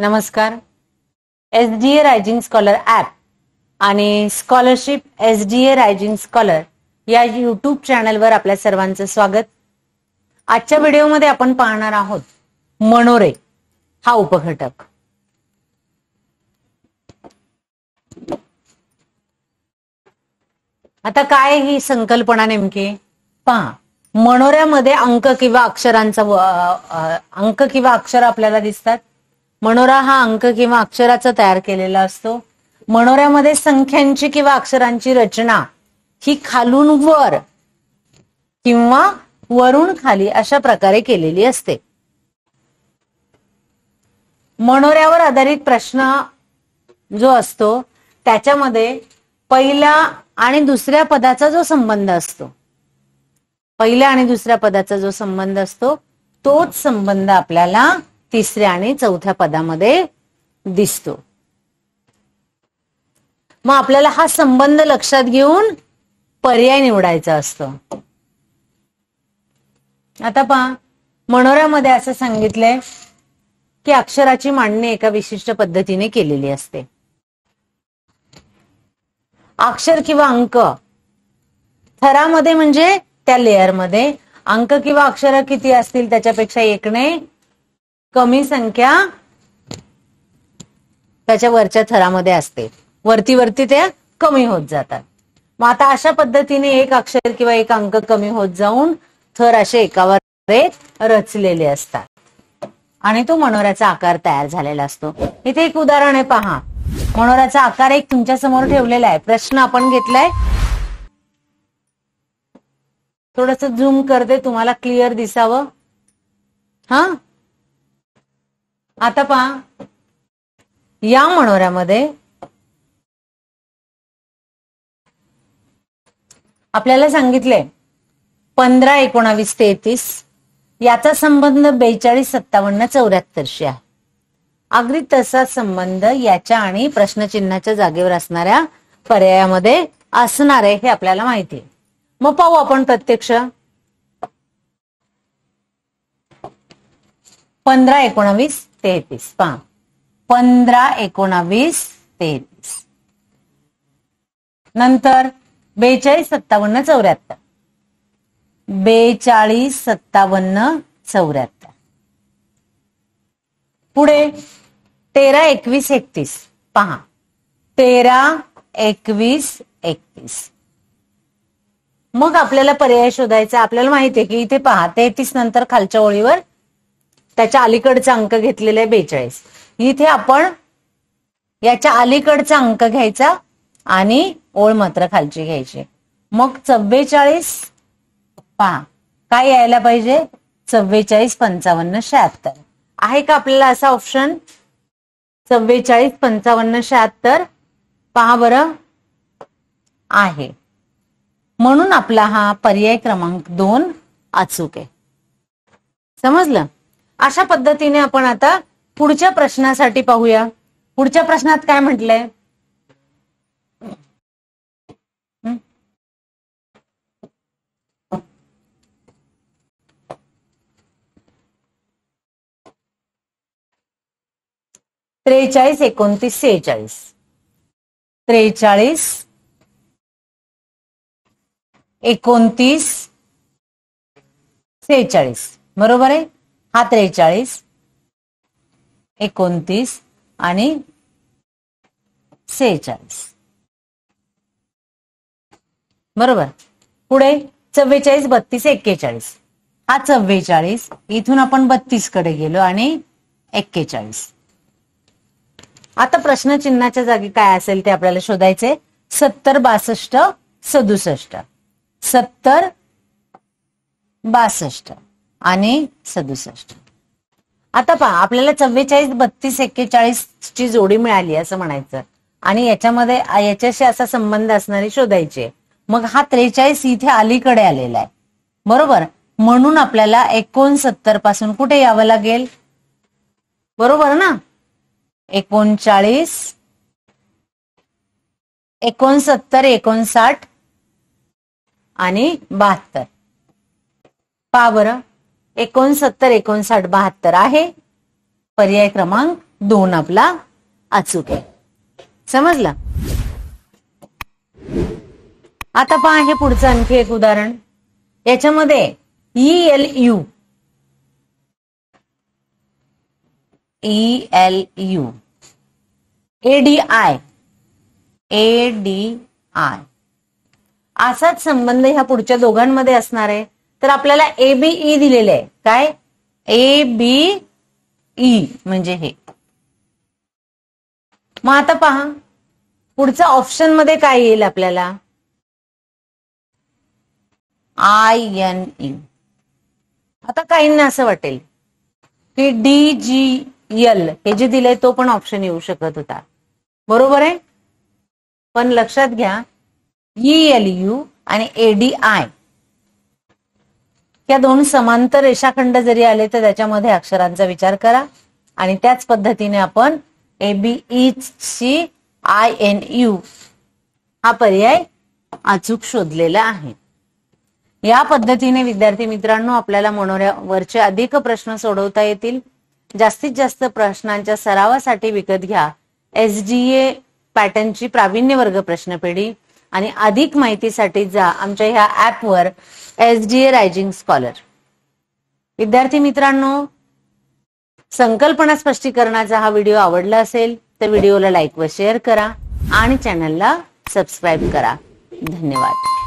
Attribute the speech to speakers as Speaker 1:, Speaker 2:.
Speaker 1: नमस्कार S D A rising scholar app आणि scholarship S D A rising scholar या YouTube चॅनलवर आपल्या सर्वांचं स्वागत आजच्या व्हिडिओमध्ये आपण पाहणार आहोत मनोरे हा उपघटक आता काय ही संकल्पना नेमकी पहा मनोऱ्यामध्ये अंक किंवा अक्षरांचा अंक किंवा अक्षर आपल्याला दिसतात मनोरा हा अंक किंवा अक्षराचा तयार केलेला असतो मनोऱ्यामध्ये संख्यांची किंवा अक्षरांची रचना ही खालून वर किंवा वरून खाली अशा प्रकारे केलेली असते मनोऱ्यावर आधारित प्रश्न जो असतो त्याच्यामध्ये पहिल्या आणि दुसऱ्या पदाचा जो संबंध असतो पहिल्या आणि दुसऱ्या पदाचा जो संबंध असतो तोच संबंध आपल्याला तिसऱ्या आणि चौथ्या पदामध्ये दिसतो मग आपल्याला हा संबंध लक्षात घेऊन पर्याय निवडायचा असतो आता पहा मनोरामध्ये असं सांगितलंय की अक्षराची मांडणी एका विशिष्ट पद्धतीने केलेली असते अक्षर किंवा अंक थरामध्ये म्हणजे त्या लेअरमध्ये अंक किंवा अक्षर किती असतील त्याच्यापेक्षा एकने कमी संख्या त्याच्या वरच्या थरामध्ये असते वरती वरती त्या कमी होत जातात मग आता अशा पद्धतीने एक अक्षर किंवा एक अंक कमी होत जाऊन थर असे एकावर एक रचलेले असतात आणि तो मनोऱ्याचा आकार तयार झालेला असतो इथे एक उदाहरण आहे पहा मनोराचा आकार एक तुमच्या समोर ठेवलेला आहे प्रश्न आपण घेतलाय थोडस झूम करते तुम्हाला क्लिअर दिसावं हा आता पहा या मनोऱ्यामध्ये आपल्याला सांगितले पंधरा एकोणावीस तेहतीस याचा संबंध बेचाळीस सत्तावन्न चौऱ्याहत्तरशी आहे अगदी तसा संबंध याच्या आणि प्रश्नचिन्हाच्या जागेवर असणाऱ्या पर्यायामध्ये असणार आहे हे आपल्याला माहिती आहे मग पाहू आपण प्रत्यक्ष पंधरा एकोणावीस तेहतीस पहा पंधरा एकोणावीस तेहतीस नंतर बेचाळीस सत्तावन्न चौऱ्याहत्तर बेचाळीस सत्तावन्न चौऱ्याहत्तर पुढे तेरा एकवीस एकतीस पहा तेरा एकवीस एकतीस मग आपल्याला पर्याय शोधायचा आपल्याला माहितीये की इथे पहा तेहतीस नंतर खालच्या ओळीवर त्याच्या अलीकडचे अंक घेतलेला आहे बेचाळीस इथे आपण याच्या अलीकडचा अंक घ्यायचा आणि ओळ मात्र खालची घ्यायची मग चव्वेचाळीस पहा काय यायला पाहिजे चव्वेचाळीस पंचावन्न शहात्तर आहे का आपल्याला असा ऑप्शन चव्वेचाळीस पंचावन्न शहात्तर पहा बर आहे म्हणून आपला हा पर्याय क्रमांक दोन अचूक आहे समजलं अशा पद्धतीने आपण आता पुढच्या प्रश्नासाठी पाहूया पुढच्या प्रश्नात काय म्हटलंय त्रेचाळीस एकोणतीस सेहेचाळीस त्रेचाळीस एकोणतीस सेहेचाळीस बरोबर आहे हा त्रेचाळीस एकोणतीस आणि सेहेचाळीस बरोबर पुढे चव्वेचाळीस बत्तीस एक्केचाळीस हा चव्वेचाळीस इथून आपण बत्तीस कडे गेलो आणि एक्केचाळीस आता प्रश्न चिन्हाच्या जागी काय असेल ते आपल्याला शोधायचे सत्तर बासष्ट सदुसष्ट सत्तर बासष्ट आणि सदुसष्ट आता पहा आपल्याला चव्वेचाळीस बत्तीस एक्केचाळीस ची जोडी मिळाली असं म्हणायचं आणि याच्यामध्ये याच्याशी असा संबंध असणारी शोधायची मग हा त्रेचाळीस इथे अलीकडे आलेला आहे बरोबर म्हणून आपल्याला एकोणसत्तर पासून कुठे यावं लागेल बरोबर ना एकोणचाळीस एकोणसत्तर एकोणसाठ आणि बहात्तर पा बरं एकोणसत्तर एकोणसाठ बहात्तर आहे पर्याय क्रमांक दोन आपला अचूक आहे समजला आता पहा हे पुढचं आणखी एक उदाहरण याच्यामध्ये E L U E L U A D I A D I असाच संबंध ह्या पुढच्या दोघांमध्ये असणार आहे तर आपल्याला ए बी ई e दिलेलं आहे काय ए बी ई म्हणजे हे मग आता पहा पुढचं ऑप्शन मध्ये काय येईल आपल्याला आय एन ई आता काहींना असं वाटेल की डी जी एल हे जे दिलंय तो पण ऑप्शन येऊ शकत होता बरोबर आहे पण लक्षात घ्या ई एल यू आणि ए डी आय या दोन समांतर रेषाखंड जरी आले तर त्याच्यामध्ये अक्षरांचा विचार करा आणि त्याच पद्धतीने आपण ABE C I N U हा पर्याय अचूक शोधलेला आहे या पद्धतीने विद्यार्थी मित्रांनो आपल्याला मनोऱ्यावरचे अधिक प्रश्न सोडवता येतील जास्तीत जास्त प्रश्नांच्या सरावासाठी विकत घ्या एसडीए पॅटर्नची प्रावीण्य वर्ग प्रश्नपेढी आणि अधिक माहितीसाठी जा आमच्या ह्या ऍपवर S D A rising scholar विद्यार्थी मित्रांनो संकल्पना स्पष्टीकरणाचा हा व्हिडिओ आवडला असेल तर व्हिडिओला लाईक व शेअर करा आणि चॅनलला सबस्क्राईब करा धन्यवाद